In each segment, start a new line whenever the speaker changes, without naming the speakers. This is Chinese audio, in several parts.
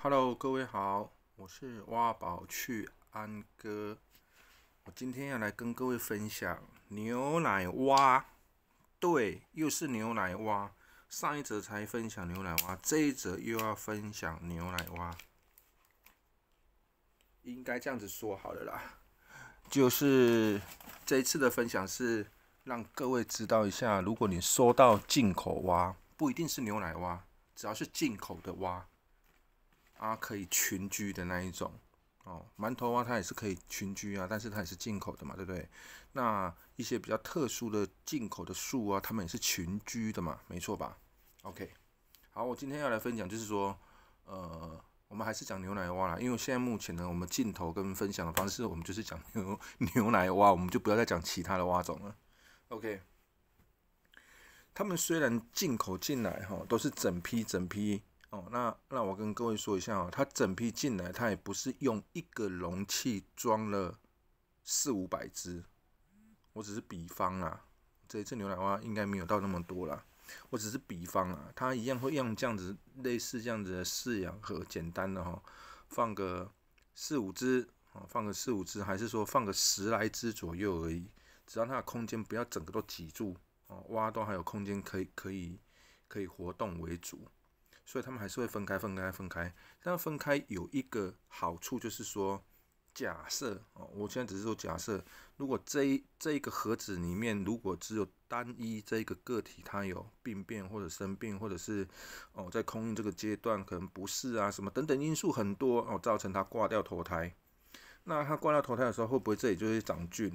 Hello，各位好，我是挖宝趣安哥。我今天要来跟各位分享牛奶蛙，对，又是牛奶蛙。上一则才分享牛奶蛙，这一则又要分享牛奶蛙，应该这样子说好了啦。就是这一次的分享是让各位知道一下，如果你说到进口蛙，不一定是牛奶蛙，只要是进口的蛙。啊，可以群居的那一种哦，馒头蛙它也是可以群居啊，但是它也是进口的嘛，对不对？那一些比较特殊的进口的树啊，它们也是群居的嘛，没错吧？OK，好，我今天要来分享就是说，呃，我们还是讲牛奶蛙啦，因为现在目前呢，我们镜头跟分享的方式，我们就是讲牛 牛奶蛙，我们就不要再讲其他的蛙种了。OK，他们虽然进口进来哈，都是整批整批。哦，那那我跟各位说一下哦，它整批进来，它也不是用一个容器装了四五百只，我只是比方啊。这一次牛奶蛙应该没有到那么多啦，我只是比方啊。它一样会用这样子，类似这样子的饲养盒，简单的哈，放个四五只，哦，放个四五只，还是说放个十来只左右而已，只要它的空间不要整个都挤住，哦，蛙都还有空间可以可以可以活动为主。所以他们还是会分开，分开，分开。但分开有一个好处，就是说，假设哦，我现在只是说假设，如果这这一个盒子里面，如果只有单一这一个个体，它有病变或者生病，或者是哦，在空运这个阶段可能不适啊什么等等因素很多哦，造成它挂掉、投胎。那它挂掉、投胎的时候，会不会这里就会长菌？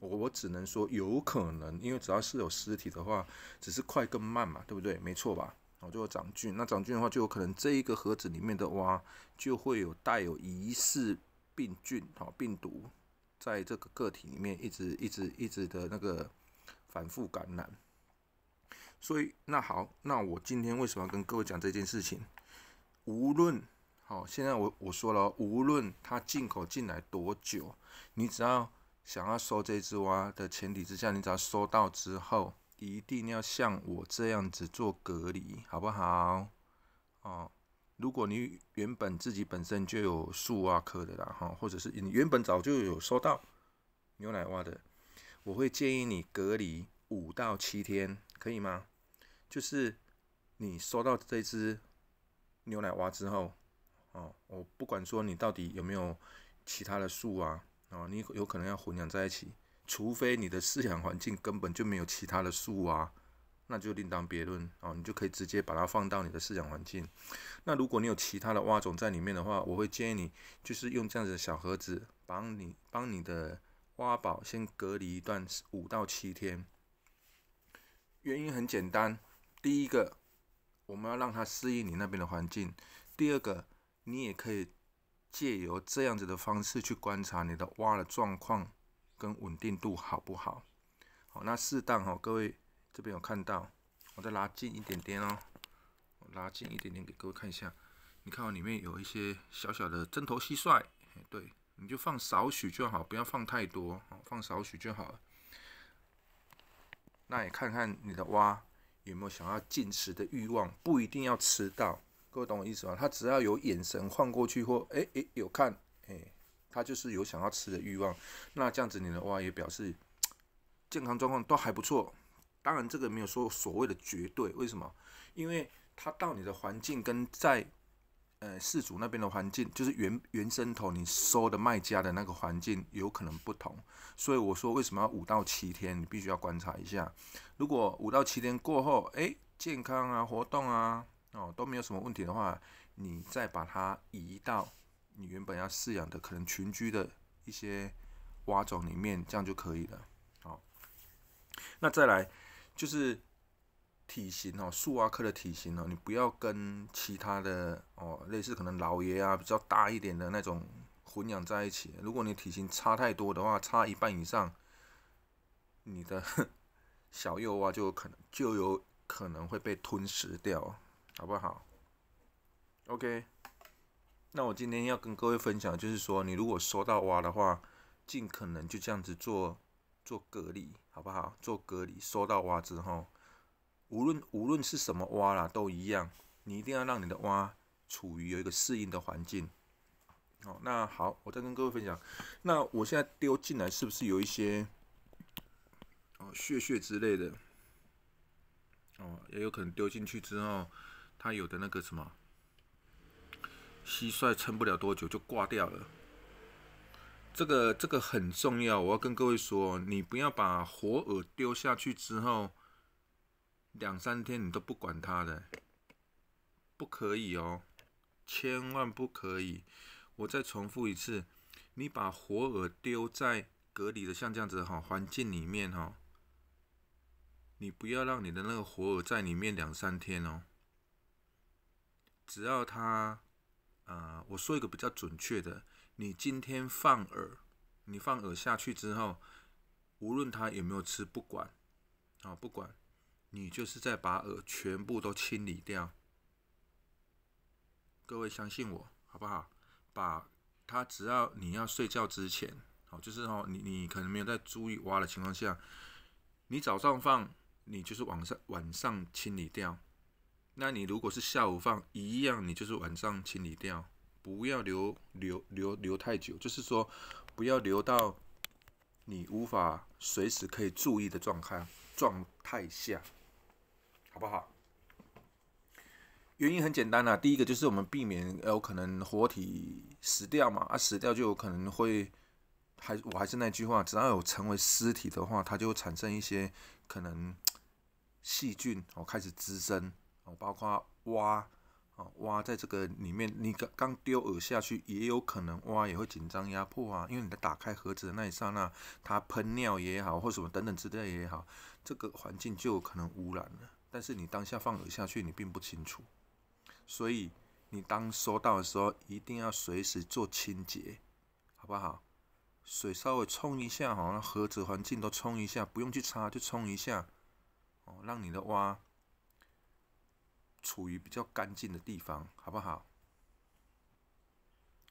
我我只能说有可能，因为只要是有尸体的话，只是快跟慢嘛，对不对？没错吧？哦，就会长菌，那长菌的话，就有可能这一个盒子里面的蛙就会有带有疑似病菌、哈病毒，在这个个体里面一直、一直、一直的那个反复感染。所以，那好，那我今天为什么要跟各位讲这件事情？无论，好，现在我我说了，无论它进口进来多久，你只要想要收这只蛙的前提之下，你只要收到之后。一定要像我这样子做隔离，好不好？哦，如果你原本自己本身就有树蛙科的啦，哈，或者是你原本早就有收到牛奶蛙的，我会建议你隔离五到七天，可以吗？就是你收到这只牛奶蛙之后，哦，我不管说你到底有没有其他的树啊，哦，你有可能要混养在一起。除非你的饲养环境根本就没有其他的树啊，那就另当别论哦。你就可以直接把它放到你的饲养环境。那如果你有其他的蛙种在里面的话，我会建议你就是用这样子的小盒子，帮你帮你的蛙宝先隔离一段五到七天。原因很简单，第一个我们要让它适应你那边的环境；第二个你也可以借由这样子的方式去观察你的蛙的状况。跟稳定度好不好？好，那适当哦，各位这边有看到，我再拉近一点点哦，拉近一点点给各位看一下。你看我里面有一些小小的针头蟋蟀，对，你就放少许就好，不要放太多，放少许就好了。那也看看你的蛙有没有想要进食的欲望，不一定要吃到，各位懂我意思吗？它只要有眼神晃过去或哎哎有看，哎。他就是有想要吃的欲望，那这样子你的话也表示健康状况都还不错。当然这个没有说所谓的绝对，为什么？因为它到你的环境跟在呃饲主那边的环境，就是原原生头你收的卖家的那个环境有可能不同，所以我说为什么要五到七天，你必须要观察一下。如果五到七天过后，哎，健康啊，活动啊，哦都没有什么问题的话，你再把它移到。你原本要饲养的可能群居的一些蛙种里面，这样就可以了。好，那再来就是体型哦，树蛙科的体型哦，你不要跟其他的哦，类似可能老爷啊比较大一点的那种混养在一起。如果你体型差太多的话，差一半以上，你的 小幼蛙就可能就有可能会被吞食掉，好不好？OK。那我今天要跟各位分享，就是说，你如果收到蛙的话，尽可能就这样子做做隔离，好不好？做隔离，收到蛙之后，无论无论是什么蛙啦，都一样，你一定要让你的蛙处于有一个适应的环境。哦，那好，我再跟各位分享。那我现在丢进来是不是有一些哦血血之类的？哦，也有可能丢进去之后，它有的那个什么。蟋蟀撑不了多久就挂掉了，这个这个很重要，我要跟各位说，你不要把活饵丢下去之后，两三天你都不管它的，不可以哦，千万不可以！我再重复一次，你把活饵丢在隔离的像这样子哈环境里面哈，你不要让你的那个活饵在里面两三天哦，只要它。呃，我说一个比较准确的，你今天放饵，你放饵下去之后，无论它有没有吃，不管，啊，不管你就是在把饵全部都清理掉。各位相信我，好不好？把它只要你要睡觉之前，好，就是哦，你你可能没有在注意挖的情况下，你早上放，你就是晚上晚上清理掉。那你如果是下午放一样，你就是晚上清理掉，不要留留留留太久，就是说不要留到你无法随时可以注意的状态状态下，好不好？原因很简单啊，第一个就是我们避免有可能活体死掉嘛，啊死掉就有可能会还我还是那句话，只要有成为尸体的话，它就会产生一些可能细菌哦开始滋生。哦，包括蛙，哦，蛙在这个里面，你刚刚丢饵下去，也有可能蛙也会紧张压迫啊，因为你在打开盒子的那一刹那，它喷尿也好，或什么等等之类也好，这个环境就有可能污染了。但是你当下放饵下去，你并不清楚，所以你当收到的时候，一定要随时做清洁，好不好？水稍微冲一下，哈，盒子环境都冲一下，不用去擦，就冲一下，哦，让你的蛙。处于比较干净的地方，好不好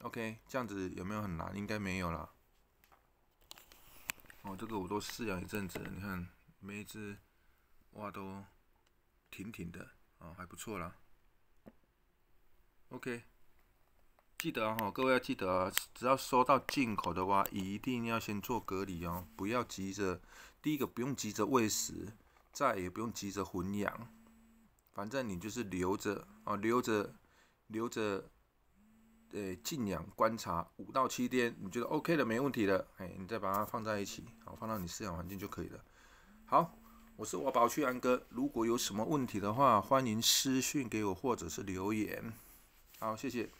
？OK，这样子有没有很难？应该没有了。哦，这个我都饲养一阵子，你看每一只哇都挺挺的，哦，还不错啦。OK，记得哦，各位要记得只要收到进口的蛙，一定要先做隔离哦，不要急着，第一个不用急着喂食，再也不用急着混养。反正你就是留着啊，留着，留着，对，静养观察五到七天，你觉得 OK 的，没问题的，哎，你再把它放在一起，好，放到你饲养环境就可以了。好，我是我宝趣安哥，如果有什么问题的话，欢迎私信给我或者是留言。好，谢谢。